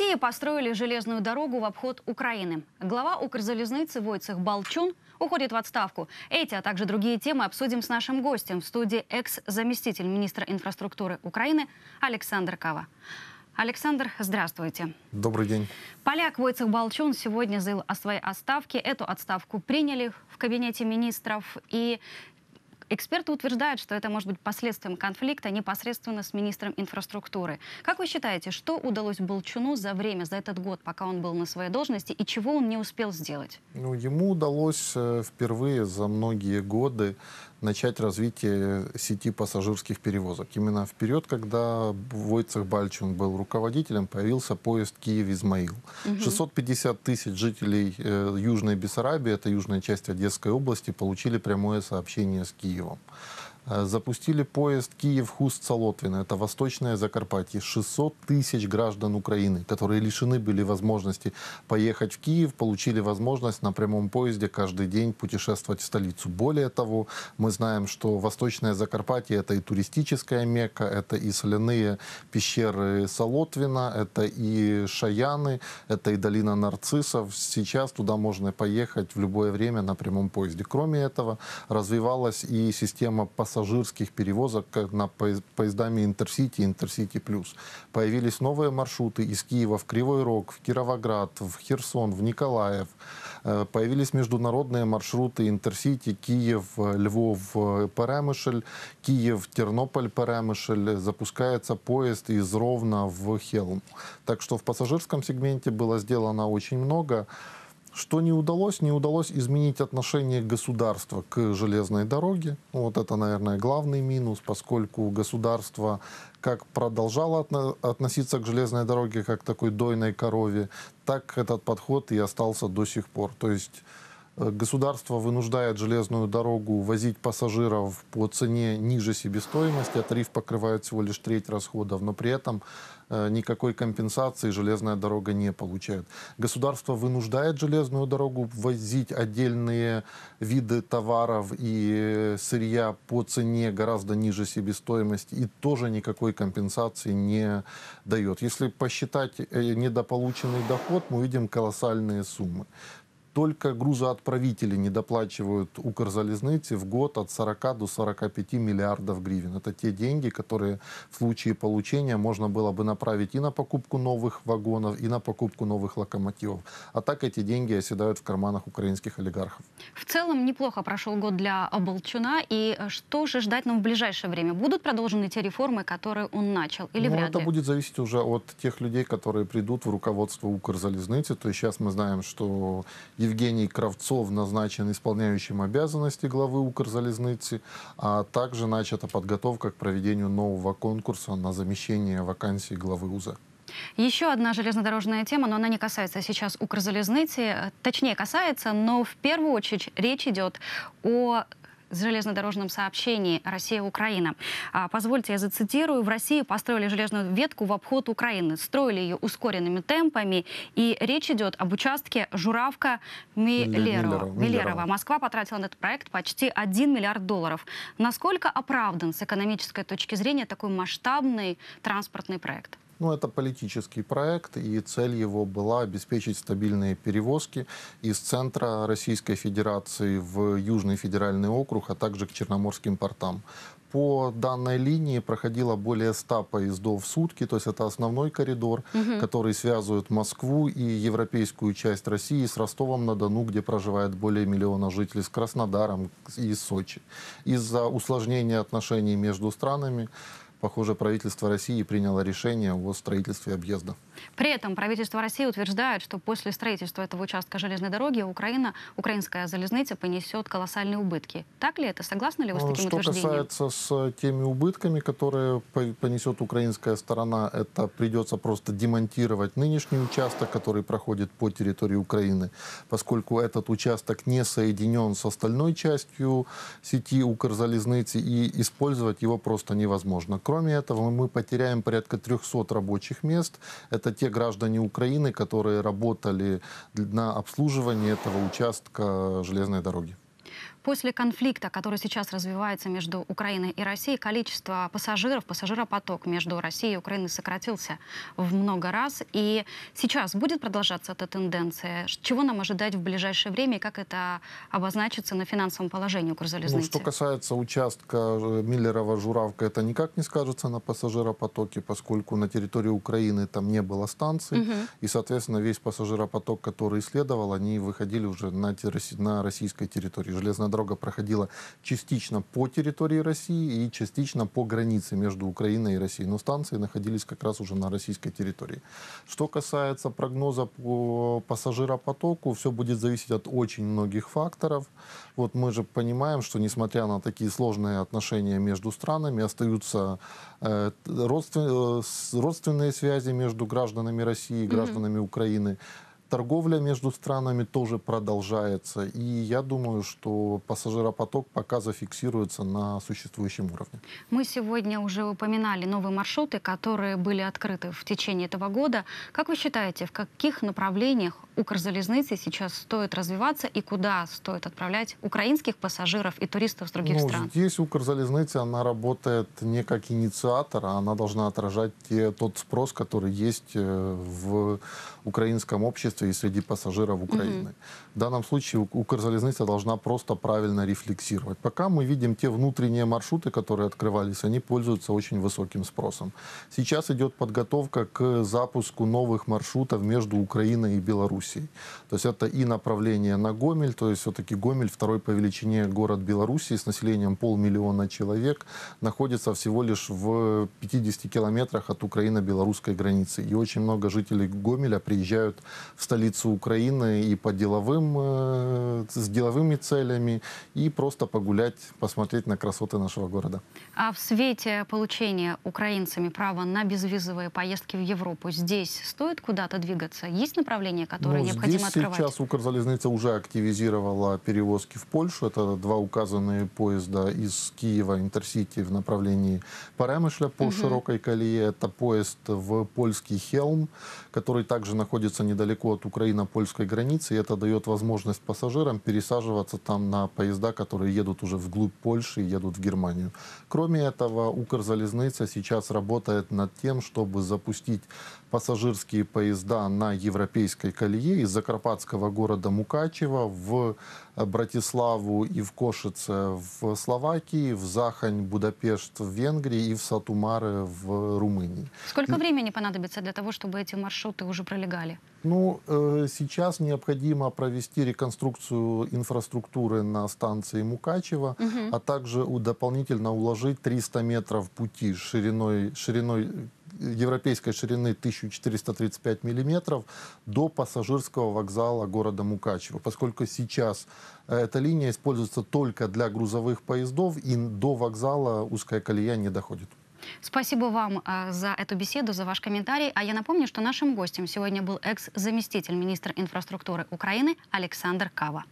России построили железную дорогу в обход Украины. Глава Укрзалезницы Войцех Балчун уходит в отставку. Эти, а также другие темы обсудим с нашим гостем в студии экс-заместитель министра инфраструктуры Украины Александр Кава. Александр, здравствуйте. Добрый день. Поляк Войцех Балчун сегодня заявил о своей отставке. Эту отставку приняли в кабинете министров. И Эксперты утверждают, что это может быть последствием конфликта непосредственно с министром инфраструктуры. Как вы считаете, что удалось Болчуну за время, за этот год, пока он был на своей должности, и чего он не успел сделать? Ну, ему удалось э, впервые за многие годы начать развитие сети пассажирских перевозок. Именно вперед, когда Войцех Бальчин был руководителем, появился поезд Киев-Измаил. Угу. 650 тысяч жителей э, Южной Бессарабии, это южная часть Одесской области, получили прямое сообщение с Киевом. Э, запустили поезд Киев-Хуст-Солотвина, это восточное Закарпатье. 600 тысяч граждан Украины, которые лишены были возможности поехать в Киев, получили возможность на прямом поезде каждый день путешествовать в столицу. Более того, мы знаем, что восточное Закарпатье это и туристическая мека, это и соляные пещеры Солотвина, это и Шаяны, это и долина нарциссов. Сейчас туда можно поехать в любое время на прямом поезде. Кроме этого, развивалась и система пассажиров пассажирских перевозок на поездами Интерсити, Интерсити Плюс. Появились новые маршруты из Киева в Кривой Рог, в Кировоград, в Херсон, в Николаев. Э, появились международные маршруты Интерсити, Киев, э, Львов, э, Перемышль Киев, Тернополь, Перемышль Запускается поезд из Ровно в Хелм. Так что в пассажирском сегменте было сделано очень много. Что не удалось? Не удалось изменить отношение государства к железной дороге. Вот это, наверное, главный минус, поскольку государство как продолжало относиться к железной дороге как такой дойной корове, так этот подход и остался до сих пор. То есть Э, государство вынуждает железную дорогу возить пассажиров по цене ниже себестоимости, а тариф покрывает всего лишь треть расходов, но при этом э, никакой компенсации железная дорога не получает. Государство вынуждает железную дорогу возить отдельные виды товаров и э, сырья по цене гораздо ниже себестоимости и тоже никакой компенсации не дает. Если посчитать недополученный доход, мы видим колоссальные суммы только грузоотправители недоплачивают Укрзалезнице в год от 40 до 45 миллиардов гривен. Это те деньги, которые в случае получения можно было бы направить и на покупку новых вагонов, и на покупку новых локомотивов. А так эти деньги оседают в карманах украинских олигархов. В целом неплохо прошел год для Болчуна. И э, что же ждать нам ну, в ближайшее время? Будут продолжены те реформы, которые он начал? Или ну, вряд это будет зависеть уже от тех людей, которые придут в руководство Укрзалезнице. То есть сейчас мы знаем, что Евгений Кравцов назначен исполняющим обязанности главы Укрзалезницы, а также начата подготовка к проведению нового конкурса на замещение вакансий главы УЗА. Еще одна железнодорожная тема, но она не касается сейчас Укрзалезницы, точнее касается, но в первую очередь речь идет о железнодорожном сообщении Россия-Украина. А, позвольте я зацитирую. В России построили железную ветку в обход Украины. Строили ее ускоренными темпами. И речь идет об участке Журавка-Милерова. Москва потратила на этот проект почти 1 миллиард долларов. Насколько оправдан с экономической точки зрения такой масштабный транспортный проект? Ну, это политический проект, и цель его была обеспечить стабильные перевозки из центра Российской Федерации в Южный федеральный округ, а также к Черноморским портам. По данной линии проходило более 100 поездов в сутки, то есть это основной коридор, угу. который связывает Москву и европейскую часть России с Ростовом-на-Дону, где проживает более миллиона жителей, с Краснодаром и Сочи. Из-за усложнения отношений между странами Похоже, правительство России приняло решение о строительстве объезда. При этом правительство России утверждает, что после строительства этого участка железной дороги Украина, украинская железница понесет колоссальные убытки. Так ли это? Согласны ли вы с э, таким что утверждением? Что касается с э, теми убытками, которые понесет украинская сторона, это придется просто демонтировать нынешний участок, который проходит по территории Украины, поскольку этот участок не соединен с остальной частью сети Укрзалезницы, и использовать его просто невозможно. Кроме этого, мы потеряем порядка 300 рабочих мест. Это те граждане Украины, которые работали на обслуживании этого участка железной дороги. После конфликта, который сейчас развивается между Украиной и Россией, количество пассажиров, пассажиропоток между Россией и Украиной сократился в много раз. И сейчас будет продолжаться эта тенденция? Чего нам ожидать в ближайшее время и как это обозначится на финансовом положении Укрзалезницы? Ну, что касается участка э, Миллерова-Журавка, это никак не скажется на пассажиропотоке, поскольку на территории Украины там не было станций. Угу. И, соответственно, весь пассажиропоток, который следовал, они выходили уже на, на российской территории. Железнодорожная дорога проходила частично по территории России и частично по границе между Украиной и Россией. Но станции находились как раз уже на российской территории. Что касается прогноза по пассажиропотоку, все будет зависеть от очень многих факторов. Вот мы же понимаем, что несмотря на такие сложные отношения между странами, остаются э, э, родственные связи между гражданами России и гражданами mm-hmm. Украины. Торговля между странами тоже продолжается, и я думаю, что пассажиропоток пока зафиксируется на существующем уровне. Мы сегодня уже упоминали новые маршруты, которые были открыты в течение этого года. Как вы считаете, в каких направлениях Укрзалезницы сейчас стоит развиваться и куда стоит отправлять украинских пассажиров и туристов с других ну, стран? Здесь Укрзалезница, она работает не как инициатор, а она должна отражать те, тот спрос, который есть э, в украинском обществе обществе и среди пассажиров Украины. Угу. В данном случае Укрзалезница должна просто правильно рефлексировать. Пока мы видим те внутренние маршруты, которые открывались, они пользуются очень высоким спросом. Сейчас идет подготовка к запуску новых маршрутов между Украиной и Белоруссией. То есть это и направление на Гомель, то есть все-таки Гомель второй по величине город Белоруссии с населением полмиллиона человек, находится всего лишь в 50 километрах от украины белорусской границы. И очень много жителей Гомеля приезжают в столицу Украины и по деловым, э, с деловыми целями, и просто погулять, посмотреть на красоты нашего города. А в свете получения украинцами права на безвизовые поездки в Европу здесь стоит куда-то двигаться? Есть направления, которые ну, необходимо здесь открывать? Сейчас Укрзалезница уже активизировала перевозки в Польшу. Это два указанные поезда из Киева, Интерсити в направлении Перемишля по угу. широкой колее. Это поезд в польский Хелм, который также находится недалеко от от Украино-Польской границы, и это дает возможность пассажирам пересаживаться там на поезда, которые едут уже вглубь Польши и едут в Германию. Кроме этого, Укрзалезница сейчас работает над тем, чтобы запустить пассажирские поезда на европейской колее из закарпатского города Мукачева в э, Братиславу и в Кошице в Словакии, в Захань, Будапешт в Венгрии и в Сатумары в Румынии. Сколько времени понадобится для того, чтобы эти маршруты уже пролегали? Ну, э, сейчас необходимо провести реконструкцию инфраструктуры на станции Мукачева, угу. а также дополнительно уложить 300 метров пути шириной, шириной европейской ширины 1435 миллиметров до пассажирского вокзала города Мукачево, поскольку сейчас э, эта линия используется только для грузовых поездов и до вокзала узкая колея не доходит. Спасибо вам э, за эту беседу, за ваш комментарий. А я напомню, что нашим гостем сегодня был экс-заместитель министра инфраструктуры Украины Александр Кава.